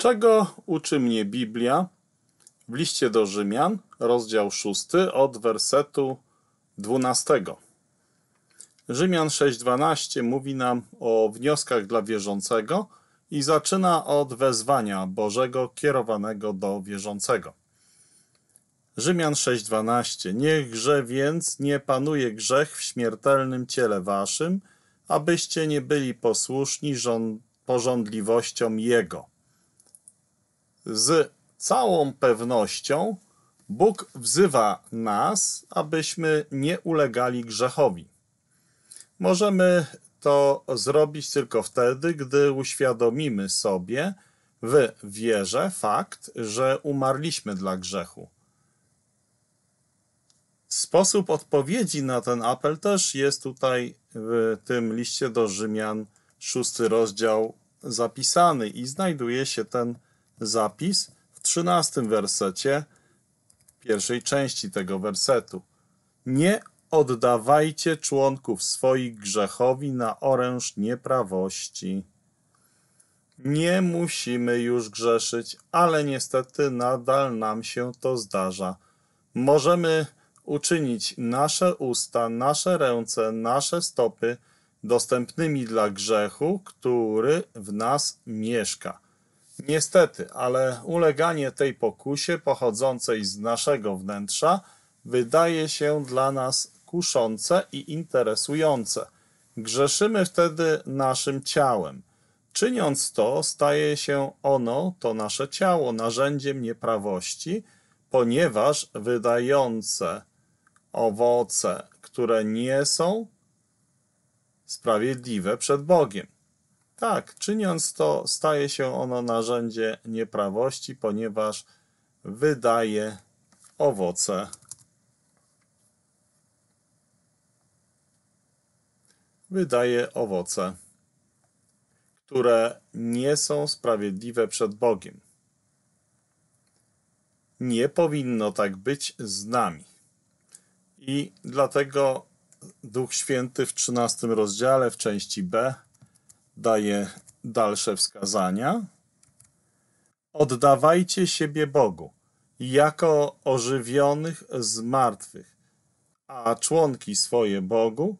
Czego uczy mnie Biblia w liście do Rzymian, rozdział 6, od wersetu 12? Rzymian 6:12 mówi nam o wnioskach dla wierzącego i zaczyna od wezwania Bożego kierowanego do wierzącego. Rzymian 6:12 Niechże więc nie panuje grzech w śmiertelnym ciele waszym, abyście nie byli posłuszni pożądliwościom jego z całą pewnością Bóg wzywa nas, abyśmy nie ulegali grzechowi. Możemy to zrobić tylko wtedy, gdy uświadomimy sobie w wierze fakt, że umarliśmy dla grzechu. Sposób odpowiedzi na ten apel też jest tutaj w tym liście do Rzymian, szósty rozdział zapisany i znajduje się ten zapis w trzynastym wersecie pierwszej części tego wersetu. Nie oddawajcie członków swoich grzechowi na oręż nieprawości. Nie musimy już grzeszyć, ale niestety nadal nam się to zdarza. Możemy uczynić nasze usta, nasze ręce, nasze stopy dostępnymi dla grzechu, który w nas mieszka. Niestety, ale uleganie tej pokusie pochodzącej z naszego wnętrza wydaje się dla nas kuszące i interesujące. Grzeszymy wtedy naszym ciałem. Czyniąc to, staje się ono, to nasze ciało, narzędziem nieprawości, ponieważ wydające owoce, które nie są sprawiedliwe przed Bogiem. Tak, czyniąc to, staje się ono narzędzie nieprawości, ponieważ wydaje owoce. Wydaje owoce, które nie są sprawiedliwe przed Bogiem. Nie powinno tak być z nami. I dlatego Duch Święty w 13 rozdziale, w części B, daje dalsze wskazania. Oddawajcie siebie Bogu, jako ożywionych z martwych, a członki swoje Bogu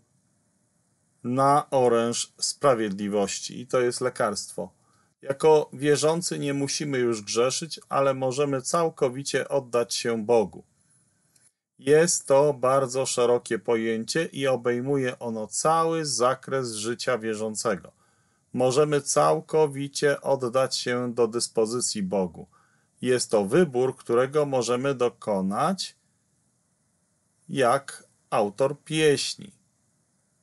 na oręż sprawiedliwości. I to jest lekarstwo. Jako wierzący nie musimy już grzeszyć, ale możemy całkowicie oddać się Bogu. Jest to bardzo szerokie pojęcie i obejmuje ono cały zakres życia wierzącego. Możemy całkowicie oddać się do dyspozycji Bogu. Jest to wybór, którego możemy dokonać jak autor pieśni.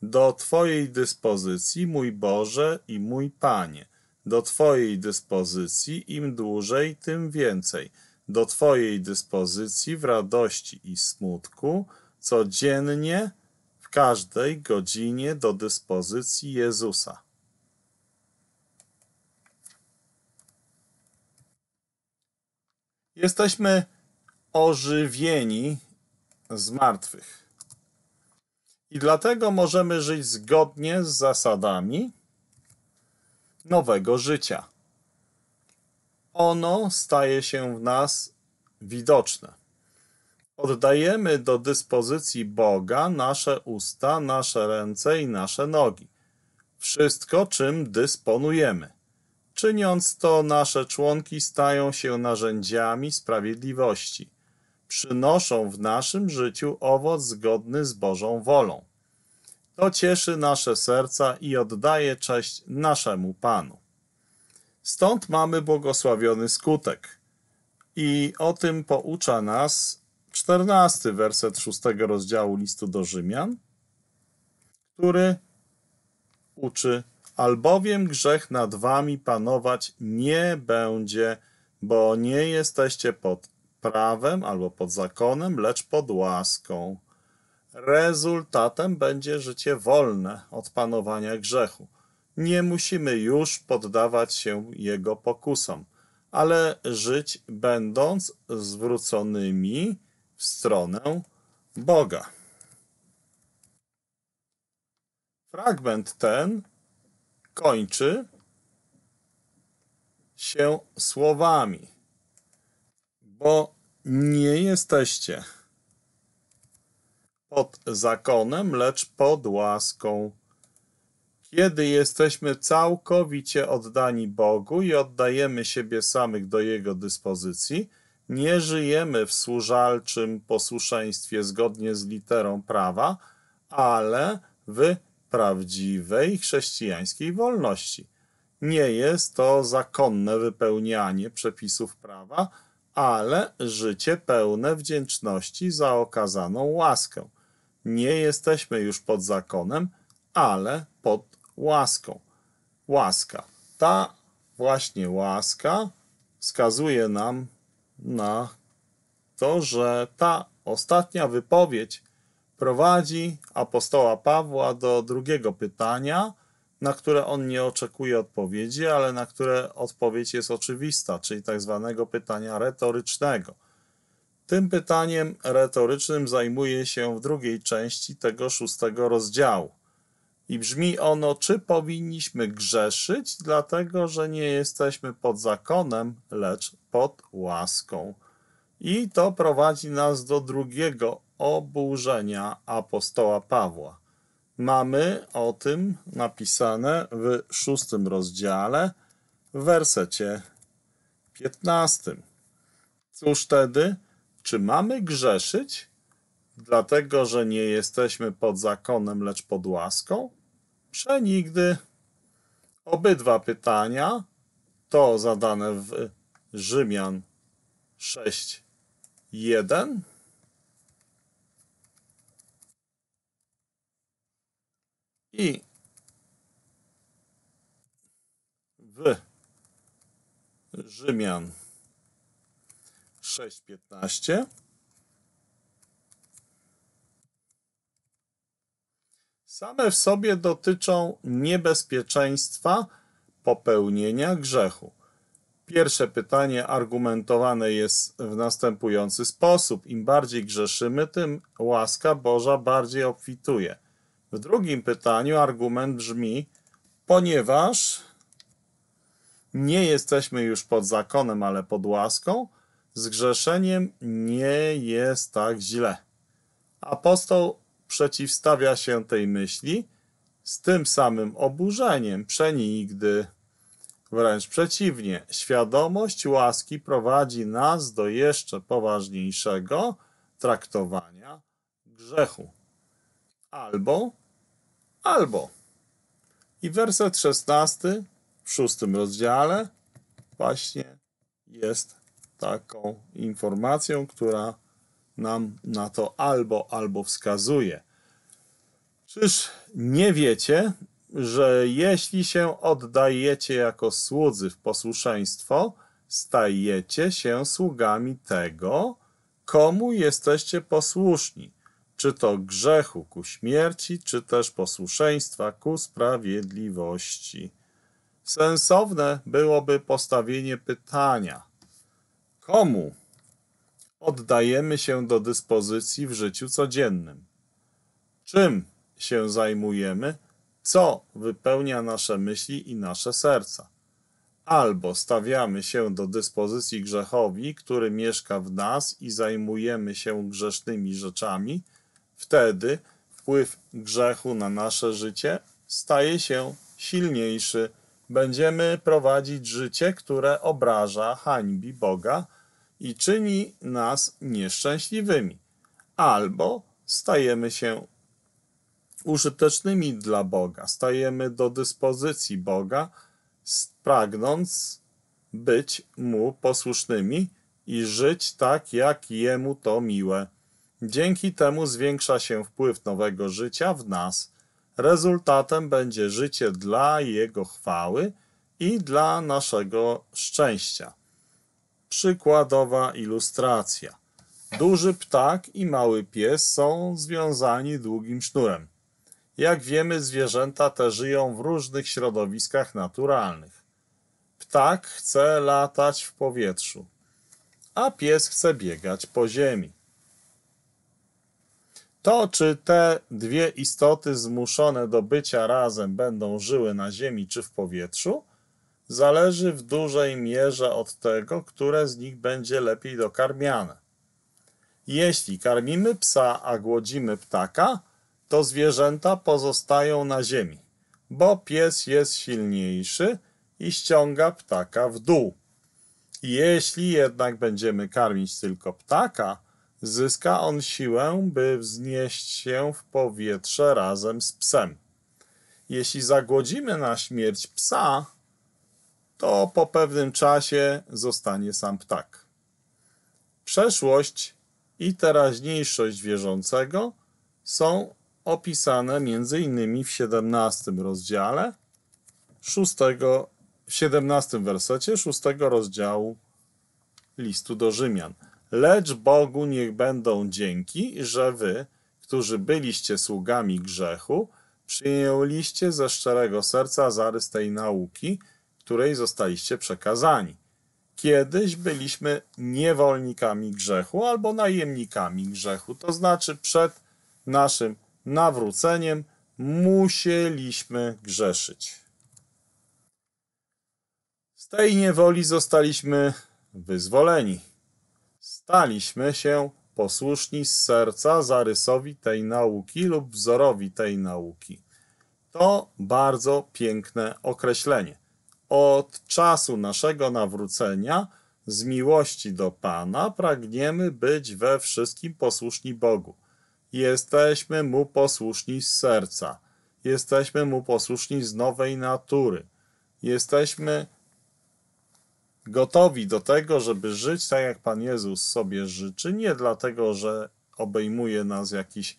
Do Twojej dyspozycji, mój Boże i mój Panie. Do Twojej dyspozycji im dłużej, tym więcej. Do Twojej dyspozycji w radości i smutku, codziennie, w każdej godzinie do dyspozycji Jezusa. Jesteśmy ożywieni z martwych. I dlatego możemy żyć zgodnie z zasadami nowego życia. Ono staje się w nas widoczne. Oddajemy do dyspozycji Boga nasze usta, nasze ręce i nasze nogi. Wszystko, czym dysponujemy. Czyniąc to, nasze członki stają się narzędziami sprawiedliwości. Przynoszą w naszym życiu owoc zgodny z Bożą wolą. To cieszy nasze serca i oddaje cześć naszemu Panu. Stąd mamy błogosławiony skutek. I o tym poucza nas czternasty werset szóstego rozdziału listu do Rzymian, który uczy albowiem grzech nad wami panować nie będzie, bo nie jesteście pod prawem albo pod zakonem, lecz pod łaską. Rezultatem będzie życie wolne od panowania grzechu. Nie musimy już poddawać się jego pokusom, ale żyć będąc zwróconymi w stronę Boga. Fragment ten kończy się słowami, bo nie jesteście pod zakonem, lecz pod łaską. Kiedy jesteśmy całkowicie oddani Bogu i oddajemy siebie samych do Jego dyspozycji, nie żyjemy w służalczym posłuszeństwie zgodnie z literą prawa, ale w prawdziwej chrześcijańskiej wolności. Nie jest to zakonne wypełnianie przepisów prawa, ale życie pełne wdzięczności za okazaną łaskę. Nie jesteśmy już pod zakonem, ale pod łaską. Łaska. Ta właśnie łaska wskazuje nam na to, że ta ostatnia wypowiedź prowadzi apostoła Pawła do drugiego pytania, na które on nie oczekuje odpowiedzi, ale na które odpowiedź jest oczywista, czyli tak zwanego pytania retorycznego. Tym pytaniem retorycznym zajmuje się w drugiej części tego szóstego rozdziału. I brzmi ono, czy powinniśmy grzeszyć, dlatego że nie jesteśmy pod zakonem, lecz pod łaską. I to prowadzi nas do drugiego oburzenia apostoła Pawła. Mamy o tym napisane w szóstym rozdziale, w wersecie 15. Cóż wtedy? Czy mamy grzeszyć, dlatego że nie jesteśmy pod zakonem, lecz pod łaską? Przenigdy. Obydwa pytania to zadane w Rzymian 6:1 i w Rzymian 6:15 same w sobie dotyczą niebezpieczeństwa popełnienia grzechu. Pierwsze pytanie argumentowane jest w następujący sposób: im bardziej grzeszymy, tym łaska Boża bardziej obfituje. W drugim pytaniu argument brzmi, ponieważ nie jesteśmy już pod zakonem, ale pod łaską, z grzeszeniem nie jest tak źle. Apostoł przeciwstawia się tej myśli z tym samym oburzeniem, przenigdy. Wręcz przeciwnie, świadomość łaski prowadzi nas do jeszcze poważniejszego traktowania grzechu albo, albo. I werset szesnasty w szóstym rozdziale właśnie jest taką informacją, która nam na to albo, albo wskazuje. Czyż nie wiecie, że jeśli się oddajecie jako słudzy w posłuszeństwo, stajecie się sługami tego, komu jesteście posłuszni, czy to grzechu ku śmierci, czy też posłuszeństwa ku sprawiedliwości. Sensowne byłoby postawienie pytania: komu oddajemy się do dyspozycji w życiu codziennym? Czym się zajmujemy? Co wypełnia nasze myśli i nasze serca? Albo stawiamy się do dyspozycji grzechowi, który mieszka w nas i zajmujemy się grzesznymi rzeczami, Wtedy wpływ grzechu na nasze życie staje się silniejszy. Będziemy prowadzić życie, które obraża, hańbi Boga i czyni nas nieszczęśliwymi, albo stajemy się użytecznymi dla Boga, stajemy do dyspozycji Boga, pragnąc być Mu posłusznymi i żyć tak, jak Jemu to miłe. Dzięki temu zwiększa się wpływ nowego życia w nas. Rezultatem będzie życie dla Jego chwały i dla naszego szczęścia. Przykładowa ilustracja. Duży ptak i mały pies są związani długim sznurem. Jak wiemy, zwierzęta te żyją w różnych środowiskach naturalnych. Ptak chce latać w powietrzu, a pies chce biegać po ziemi. To, czy te dwie istoty zmuszone do bycia razem będą żyły na Ziemi czy w powietrzu, zależy w dużej mierze od tego, które z nich będzie lepiej dokarmiane. Jeśli karmimy psa, a głodzimy ptaka, to zwierzęta pozostają na ziemi, bo pies jest silniejszy i ściąga ptaka w dół. Jeśli jednak będziemy karmić tylko ptaka, Zyska on siłę, by wznieść się w powietrze razem z psem. Jeśli zagłodzimy na śmierć psa, to po pewnym czasie zostanie sam ptak. Przeszłość i teraźniejszość wierzącego są opisane m.in. w 17 rozdziale 6, 17 wersecie 6 rozdziału listu do Rzymian. Lecz Bogu niech będą dzięki, że wy, którzy byliście sługami grzechu, przyjęliście ze szczerego serca zarys tej nauki, której zostaliście przekazani. Kiedyś byliśmy niewolnikami grzechu albo najemnikami grzechu, to znaczy przed naszym nawróceniem musieliśmy grzeszyć. Z tej niewoli zostaliśmy wyzwoleni staliśmy się posłuszni z serca zarysowi tej nauki lub wzorowi tej nauki. To bardzo piękne określenie. Od czasu naszego nawrócenia z miłości do Pana pragniemy być we wszystkim posłuszni Bogu. Jesteśmy Mu posłuszni z serca. Jesteśmy Mu posłuszni z nowej natury. Jesteśmy gotowi do tego, żeby żyć tak, jak Pan Jezus sobie życzy, nie dlatego, że obejmuje nas jakiś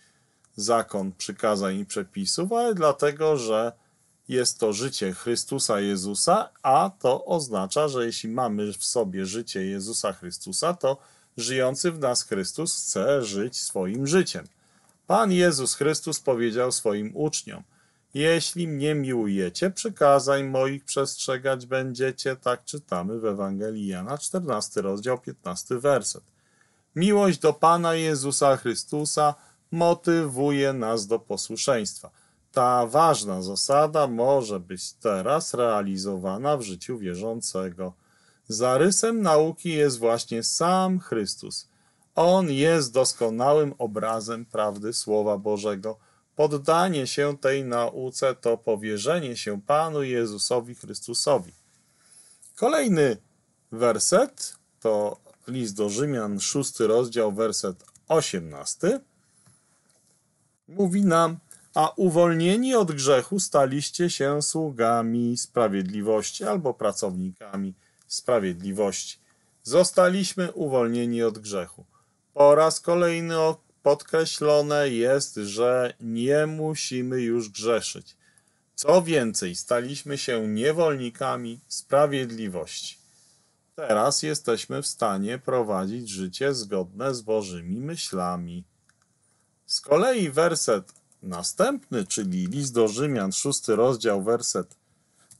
zakon przykazań i przepisów, ale dlatego, że jest to życie Chrystusa Jezusa, a to oznacza, że jeśli mamy w sobie życie Jezusa Chrystusa, to żyjący w nas Chrystus chce żyć swoim życiem. Pan Jezus Chrystus powiedział swoim uczniom – jeśli mnie miłujecie, przykazań moich przestrzegać będziecie, tak czytamy w Ewangelii Jana, 14 rozdział, 15 werset. Miłość do Pana Jezusa Chrystusa motywuje nas do posłuszeństwa. Ta ważna zasada może być teraz realizowana w życiu wierzącego. Zarysem nauki jest właśnie sam Chrystus. On jest doskonałym obrazem prawdy Słowa Bożego – Poddanie się tej nauce to powierzenie się Panu Jezusowi Chrystusowi. Kolejny werset to list do Rzymian, szósty rozdział, werset osiemnasty. Mówi nam, a uwolnieni od grzechu staliście się sługami sprawiedliwości albo pracownikami sprawiedliwości. Zostaliśmy uwolnieni od grzechu. Po raz kolejny podkreślone jest, że nie musimy już grzeszyć. Co więcej, staliśmy się niewolnikami sprawiedliwości. Teraz jesteśmy w stanie prowadzić życie zgodne z Bożymi myślami. Z kolei werset następny, czyli list do Rzymian, szósty rozdział, werset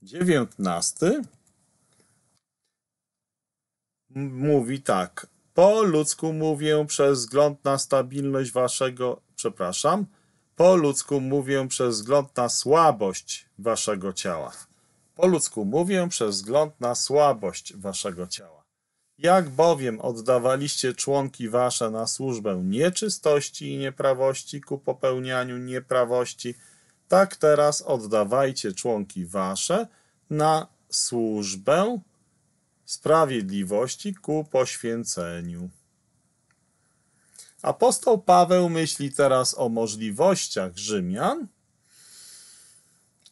dziewiętnasty, mówi tak. Po ludzku mówię przez wzgląd na stabilność waszego, przepraszam, po ludzku mówię przez wzgląd na słabość waszego ciała. Po ludzku mówię przez wzgląd na słabość waszego ciała. Jak bowiem oddawaliście członki wasze na służbę nieczystości i nieprawości ku popełnianiu nieprawości, tak teraz oddawajcie członki wasze na służbę sprawiedliwości ku poświęceniu. Apostoł Paweł myśli teraz o możliwościach Rzymian.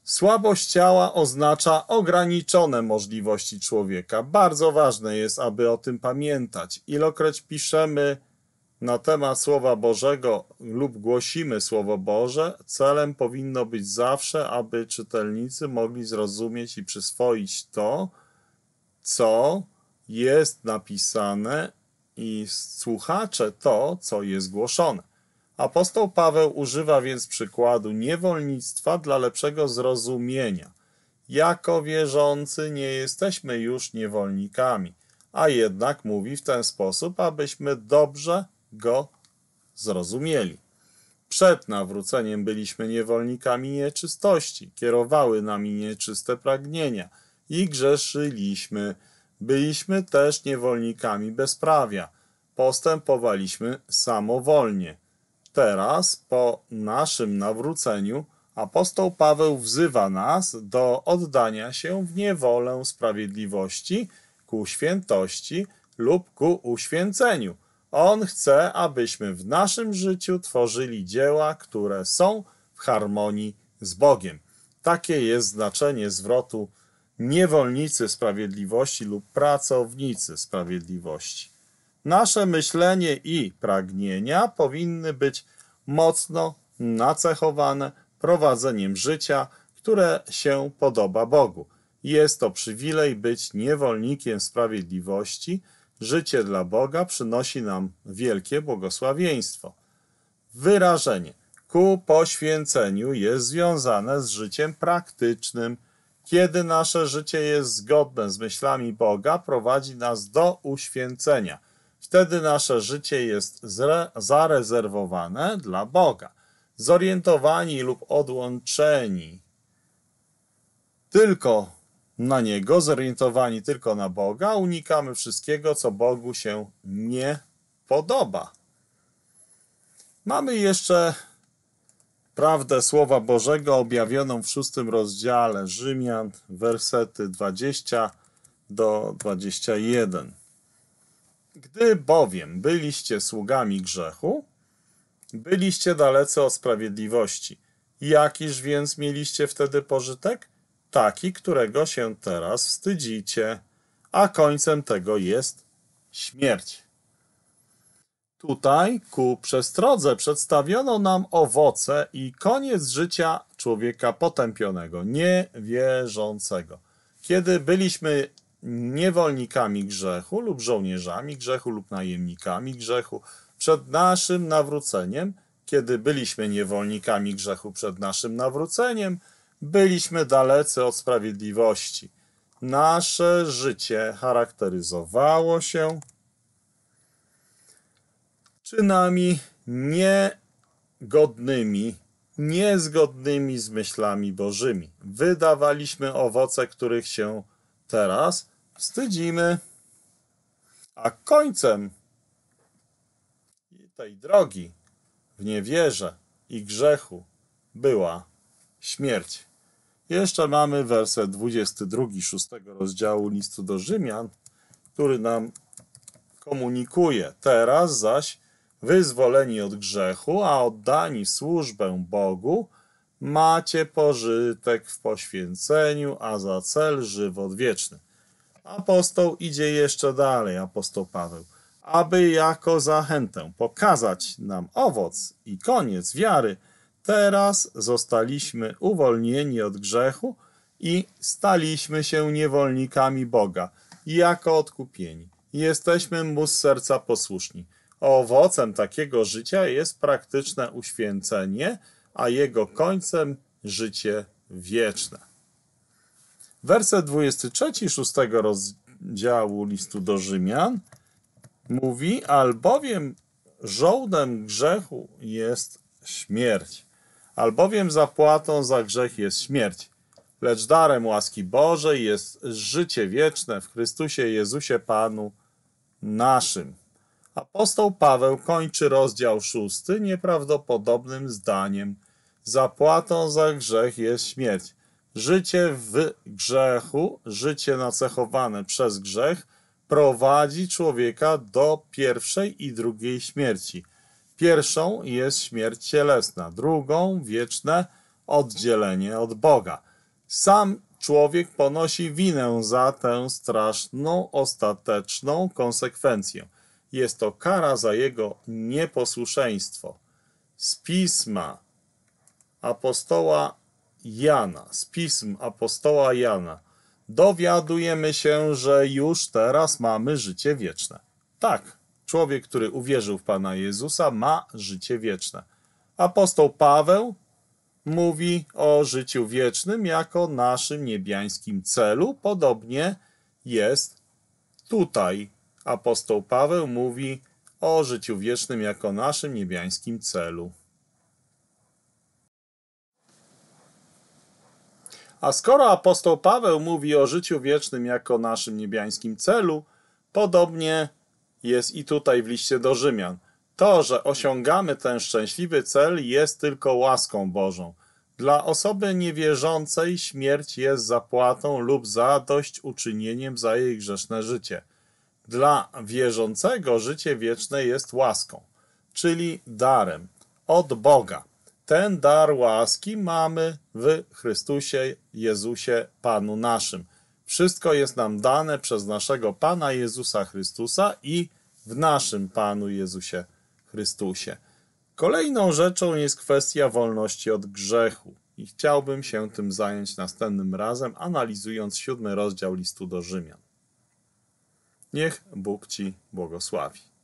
Słabość ciała oznacza ograniczone możliwości człowieka. Bardzo ważne jest, aby o tym pamiętać. Ilokroć piszemy na temat Słowa Bożego lub głosimy Słowo Boże, celem powinno być zawsze, aby czytelnicy mogli zrozumieć i przyswoić to, co jest napisane i słuchacze to, co jest głoszone. Apostoł Paweł używa więc przykładu niewolnictwa dla lepszego zrozumienia. Jako wierzący nie jesteśmy już niewolnikami, a jednak mówi w ten sposób, abyśmy dobrze go zrozumieli. Przed nawróceniem byliśmy niewolnikami nieczystości, kierowały nami nieczyste pragnienia – i grzeszyliśmy. Byliśmy też niewolnikami bezprawia. Postępowaliśmy samowolnie. Teraz, po naszym nawróceniu, apostoł Paweł wzywa nas do oddania się w niewolę sprawiedliwości, ku świętości lub ku uświęceniu. On chce, abyśmy w naszym życiu tworzyli dzieła, które są w harmonii z Bogiem. Takie jest znaczenie zwrotu niewolnicy sprawiedliwości lub pracownicy sprawiedliwości. Nasze myślenie i pragnienia powinny być mocno nacechowane prowadzeniem życia, które się podoba Bogu. Jest to przywilej być niewolnikiem sprawiedliwości. Życie dla Boga przynosi nam wielkie błogosławieństwo. Wyrażenie ku poświęceniu jest związane z życiem praktycznym, kiedy nasze życie jest zgodne z myślami Boga, prowadzi nas do uświęcenia. Wtedy nasze życie jest zarezerwowane dla Boga. Zorientowani lub odłączeni tylko na Niego, zorientowani tylko na Boga, unikamy wszystkiego, co Bogu się nie podoba. Mamy jeszcze prawdę Słowa Bożego objawioną w szóstym rozdziale Rzymian, wersety 20 do 21. Gdy bowiem byliście sługami grzechu, byliście dalece o sprawiedliwości. Jakiż więc mieliście wtedy pożytek? Taki, którego się teraz wstydzicie, a końcem tego jest śmierć. Tutaj ku przestrodze przedstawiono nam owoce i koniec życia człowieka potępionego, niewierzącego. Kiedy byliśmy niewolnikami grzechu lub żołnierzami grzechu lub najemnikami grzechu, przed naszym nawróceniem, kiedy byliśmy niewolnikami grzechu przed naszym nawróceniem, byliśmy dalecy od sprawiedliwości. Nasze życie charakteryzowało się czynami niegodnymi, niezgodnymi z myślami Bożymi. Wydawaliśmy owoce, których się teraz wstydzimy. A końcem tej drogi w niewierze i grzechu była śmierć. Jeszcze mamy werset 22 szóstego rozdziału listu do Rzymian, który nam komunikuje. Teraz zaś wyzwoleni od grzechu, a oddani w służbę Bogu, macie pożytek w poświęceniu, a za cel żywot wieczny. Apostoł idzie jeszcze dalej, apostoł Paweł, aby jako zachętę pokazać nam owoc i koniec wiary, teraz zostaliśmy uwolnieni od grzechu i staliśmy się niewolnikami Boga, jako odkupieni. Jesteśmy mu z serca posłuszni Owocem takiego życia jest praktyczne uświęcenie, a jego końcem życie wieczne. Werset 23 szóstego rozdziału listu do Rzymian mówi, albowiem żołdem grzechu jest śmierć, albowiem zapłatą za grzech jest śmierć, lecz darem łaski Bożej jest życie wieczne w Chrystusie Jezusie Panu naszym. Apostoł Paweł kończy rozdział szósty nieprawdopodobnym zdaniem. Zapłatą za grzech jest śmierć. Życie w grzechu, życie nacechowane przez grzech, prowadzi człowieka do pierwszej i drugiej śmierci. Pierwszą jest śmierć cielesna, drugą wieczne oddzielenie od Boga. Sam człowiek ponosi winę za tę straszną, ostateczną konsekwencję. Jest to kara za jego nieposłuszeństwo. Z pisma apostoła Jana, z pism apostoła Jana, dowiadujemy się, że już teraz mamy życie wieczne. Tak, człowiek, który uwierzył w Pana Jezusa, ma życie wieczne. Apostoł Paweł mówi o życiu wiecznym jako naszym niebiańskim celu. Podobnie jest tutaj apostoł Paweł mówi o życiu wiecznym jako naszym niebiańskim celu. A skoro apostoł Paweł mówi o życiu wiecznym jako naszym niebiańskim celu, podobnie jest i tutaj w liście do Rzymian. To, że osiągamy ten szczęśliwy cel, jest tylko łaską Bożą. Dla osoby niewierzącej śmierć jest zapłatą lub zadośćuczynieniem za jej grzeszne życie – dla wierzącego życie wieczne jest łaską, czyli darem od Boga. Ten dar łaski mamy w Chrystusie Jezusie Panu naszym. Wszystko jest nam dane przez naszego Pana Jezusa Chrystusa i w naszym Panu Jezusie Chrystusie. Kolejną rzeczą jest kwestia wolności od grzechu i chciałbym się tym zająć następnym razem, analizując siódmy rozdział listu do Rzymian. Niech Bóg Ci błogosławi.